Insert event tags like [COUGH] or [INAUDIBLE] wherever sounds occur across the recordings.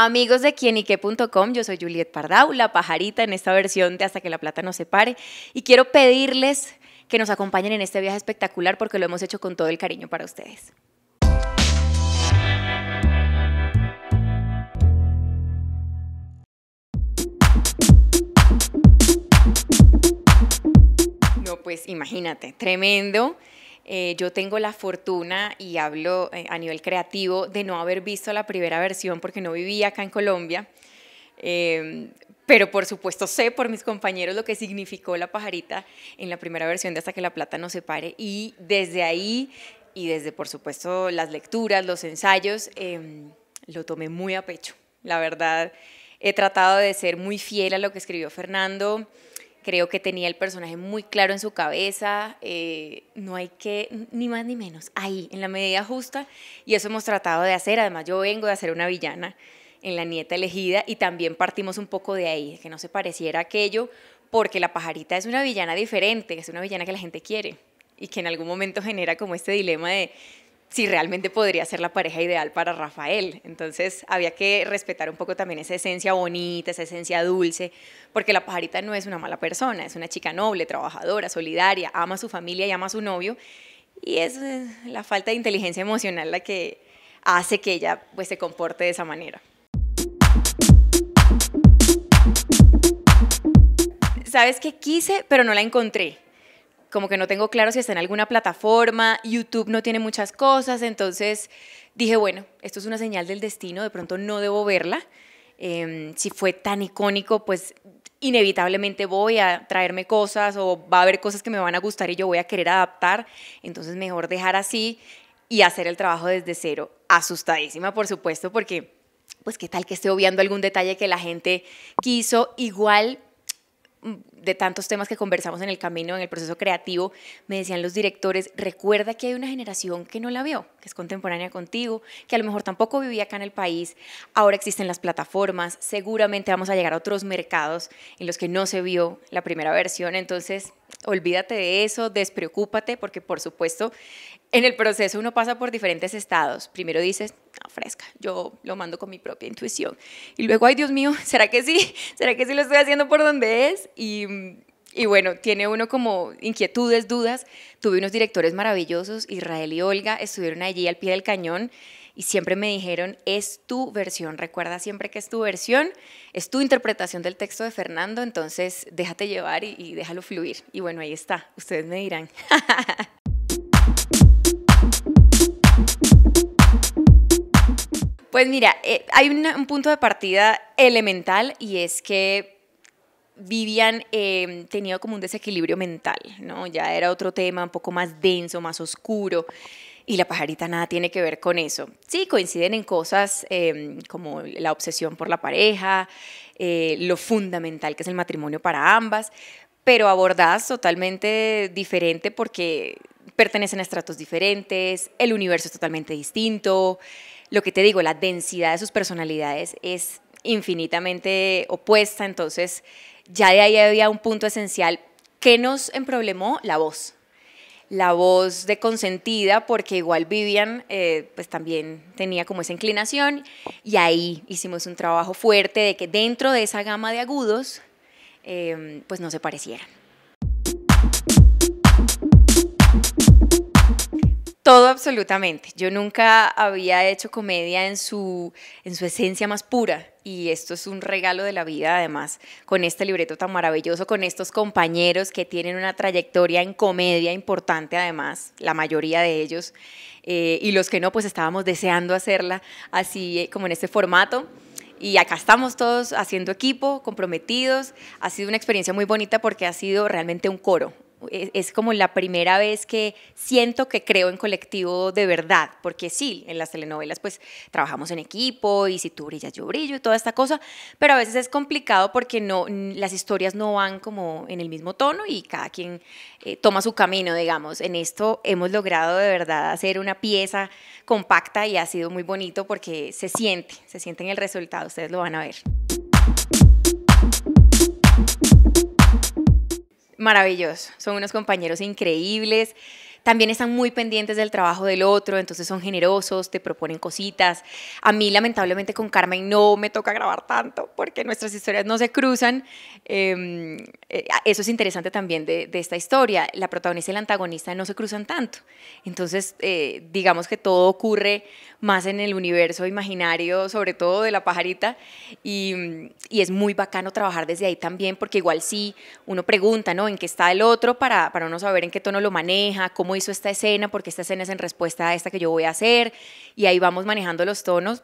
Amigos de quienique.com, yo soy Juliette Pardau, la pajarita en esta versión de Hasta que la plata se separe y quiero pedirles que nos acompañen en este viaje espectacular porque lo hemos hecho con todo el cariño para ustedes. No, pues imagínate, tremendo eh, yo tengo la fortuna, y hablo eh, a nivel creativo, de no haber visto la primera versión porque no vivía acá en Colombia. Eh, pero por supuesto sé por mis compañeros lo que significó la pajarita en la primera versión de Hasta que la plata no se pare Y desde ahí, y desde por supuesto las lecturas, los ensayos, em, lo tomé muy a pecho. La verdad, he tratado de ser muy fiel a lo que escribió Fernando. Creo que tenía el personaje muy claro en su cabeza, eh, no hay que, ni más ni menos, ahí, en la medida justa, y eso hemos tratado de hacer. Además, yo vengo de hacer una villana en La Nieta Elegida y también partimos un poco de ahí, que no se pareciera aquello, porque la pajarita es una villana diferente, es una villana que la gente quiere y que en algún momento genera como este dilema de si realmente podría ser la pareja ideal para Rafael. Entonces había que respetar un poco también esa esencia bonita, esa esencia dulce, porque la pajarita no es una mala persona, es una chica noble, trabajadora, solidaria, ama a su familia y ama a su novio. Y es eh, la falta de inteligencia emocional la que hace que ella pues, se comporte de esa manera. Sabes qué quise, pero no la encontré como que no tengo claro si está en alguna plataforma, YouTube no tiene muchas cosas, entonces dije, bueno, esto es una señal del destino, de pronto no debo verla. Em, si fue tan icónico, pues inevitablemente voy a traerme cosas o va a haber cosas que me van a gustar y yo voy a querer adaptar, entonces mejor dejar así y hacer el trabajo desde cero. Asustadísima, por supuesto, porque pues qué tal que esté obviando algún detalle que la gente quiso. Igual Mm, de tantos temas que conversamos en el camino, en el proceso creativo, me decían los directores, recuerda que hay una generación que no la vio, que es contemporánea contigo, que a lo mejor tampoco vivía acá en el país, ahora existen las plataformas, seguramente vamos a llegar a otros mercados en los que no se vio la primera versión, entonces olvídate de eso, despreocúpate, porque por supuesto en el proceso uno pasa por diferentes estados. Primero dices, no, fresca, yo lo mando con mi propia intuición. Y luego, ay Dios mío, [LAUGHS] ¿será que sí? ¿Será que sí lo estoy haciendo por donde es? Y, bueno, tiene uno como inquietudes, dudas. Tuve unos directores maravillosos, Israel y Olga, estuvieron allí al pie del cañón y siempre me dijeron, es tu versión, recuerda siempre que es tu versión, es tu interpretación del texto de Fernando, entonces déjate llevar y déjalo fluir. Y bueno, ahí está, ustedes me dirán. [LAUGHS] Pues mira, eh, hay un, punto de partida elemental y es que Vivian em, tenía como un desequilibrio mental, ¿no? Ya era otro tema un poco más denso, más oscuro. Y la pajarita nada tiene que ver con eso. Sí, coinciden en cosas em, como la obsesión por la pareja, eh, lo fundamental que es el matrimonio para ambas, pero abordadas totalmente diferente porque pertenecen a estratos diferentes, el universo es totalmente distinto, lo que te digo, la densidad de sus personalidades es infinitamente opuesta, entonces ya de ahí había un punto esencial. que nos emproblemó? La voz. La voz de consentida, porque igual Vivian eh, pues también tenía como esa inclinación y ahí hicimos un trabajo fuerte de que dentro de esa gama de agudos eh, pues no se parecieran. Todo absolutamente. Yo nunca había hecho comedia en su, en su esencia más pura y esto es un regalo de la vida además, con este libreto tan maravilloso, con estos compañeros que tienen una trayectoria en comedia importante además, la mayoría de ellos, eh, y los que no, pues estábamos deseando hacerla así eh, como en este formato. Y acá estamos todos haciendo equipo, comprometidos. Ha sido una experiencia muy bonita porque ha sido realmente un coro, es como la primera vez que siento que creo en colectivo de verdad, porque sí, en las telenovelas pues trabajamos en equipo y si tú brillas yo brillo y toda esta cosa, pero a veces es complicado porque no, las historias no van como en el mismo tono y cada quien eh, toma su camino, digamos. En esto hemos logrado de verdad hacer una pieza compacta y ha sido muy bonito porque se siente, se siente en el resultado, ustedes lo van a ver. maravilloso. Son unos compañeros increíbles también están muy pendientes del trabajo del otro, entonces son generosos, te proponen cositas. A mí lamentablemente con Carmen no me toca grabar tanto porque nuestras historias no se cruzan. Em, eh, eso es interesante también de, esta historia. La protagonista y el antagonista no se cruzan tanto. Entonces, eh, digamos que todo ocurre más en el universo imaginario, sobre todo de la pajarita, y, es muy bacano trabajar desde ahí también porque igual sí, uno pregunta, ¿no? ¿En qué está el otro para, para uno saber en qué tono lo maneja, cómo hizo esta escena, porque esta escena es en respuesta a esta que yo voy a hacer, y ahí vamos manejando los tonos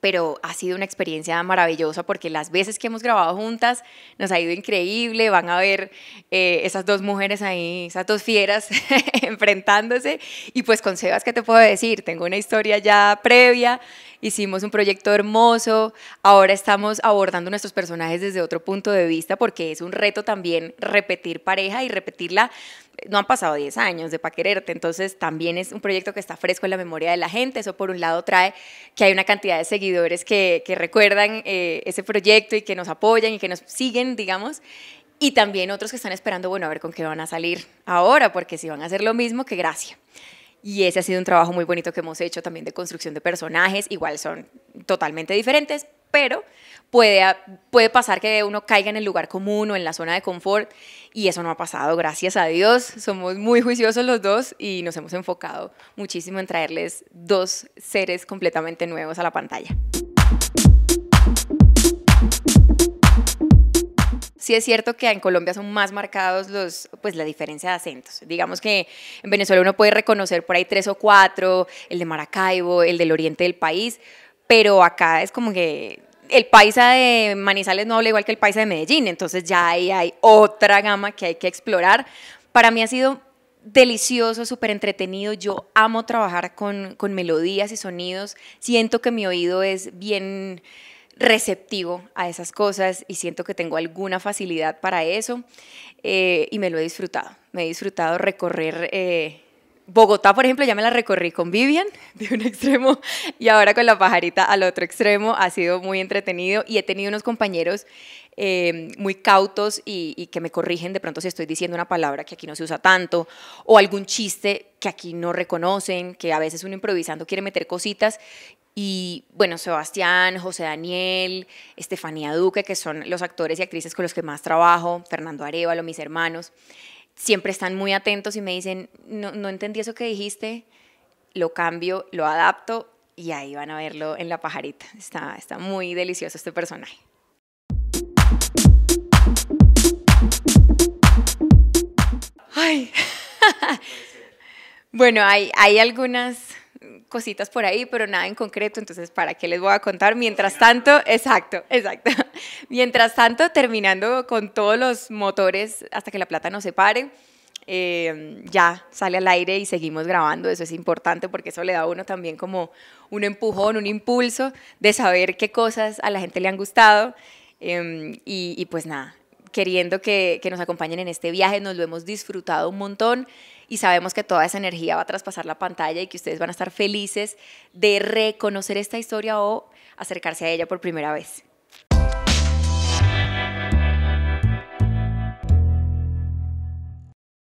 pero ha sido una experiencia maravillosa porque las veces que hemos grabado juntas nos ha ido increíble, van a ver eh, esas dos mujeres ahí, esas dos fieras [LAUGHS] enfrentándose y pues con Sebas, ¿qué te puedo decir? Tengo una historia ya previa hicimos un proyecto hermoso, ahora estamos abordando nuestros personajes desde otro punto de vista porque es un reto también repetir pareja y repetirla. No han pasado 10 años de Pa' Quererte, entonces también es un proyecto que está fresco en la memoria de la gente. Eso por un lado trae que hay una cantidad de seguidores que, recuerdan eh, ese proyecto y que nos apoyan y que nos siguen, digamos. Y también otros que están esperando, bueno, a ver con qué van a salir ahora, porque si van a hacer lo mismo, qué gracia. Y ese ha sido un trabajo muy bonito que hemos hecho también de construcción de personajes. Igual son totalmente diferentes, pero puede, puede pasar que uno caiga en el lugar común o en la zona de confort. Y eso no ha pasado, gracias a Dios. Somos muy juiciosos los dos y nos hemos enfocado muchísimo en traerles dos seres completamente nuevos a la pantalla. sí es cierto que en Colombia son más marcados los, pues, la diferencia de acentos. Digamos que en Venezuela uno puede reconocer por ahí tres o cuatro, el de Maracaibo, el del oriente del país, pero acá es como que el paisa de Manizales no habla igual que el paisa de Medellín, entonces ya ahí hay otra gama que hay que explorar. Para mí ha sido delicioso, súper entretenido. Yo amo trabajar con, con, melodías y sonidos. Siento que mi oído es bien receptivo a esas cosas y siento que tengo alguna facilidad para eso eh, y me lo he disfrutado. Me he disfrutado recorrer... Eh, Bogotá, por ejemplo, ya me la recorrí con Vivian de un [LAUGHS] extremo y ahora con la pajarita al otro extremo. Ha sido muy entretenido y he tenido unos compañeros eh, muy cautos y, y, que me corrigen de pronto si estoy diciendo una palabra que aquí no se usa tanto o algún chiste que aquí no reconocen, que a veces uno improvisando quiere meter cositas y bueno, Sebastián, José Daniel, Estefanía Duque, que son los actores y actrices con los que más trabajo, Fernando Arevalo, mis hermanos, siempre están muy atentos y me dicen, no, entendí eso que dijiste, lo cambio, lo adapto y ahí van a verlo en la pajarita. Está, está muy delicioso este personaje. Ay. [LAUGHS] bueno, hay, hay algunas cositas por ahí, pero nada en concreto, entonces, ¿para qué les voy a contar? Mientras tanto, exacto, [LAUGHS] exacto. Mientras tanto, terminando con todos los motores hasta que la plata no se pare, eh, ya sale al aire y seguimos grabando, eso es importante porque eso le da a uno también como un empujón, un impulso de saber qué cosas a la gente le han gustado. Em, y pues nada, queriendo que, nos acompañen en este viaje, nos lo hemos disfrutado un montón y sabemos que toda esa energía va a traspasar la pantalla y que ustedes van a estar felices de reconocer esta historia o acercarse a ella por primera vez.